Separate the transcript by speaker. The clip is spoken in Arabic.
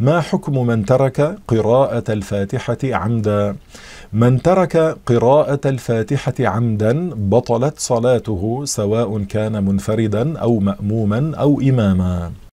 Speaker 1: ما حكم من ترك قراءة الفاتحة عمدا؟ من ترك قراءة الفاتحة عمدا بطلت صلاته سواء كان منفردا أو مأموما أو إماما.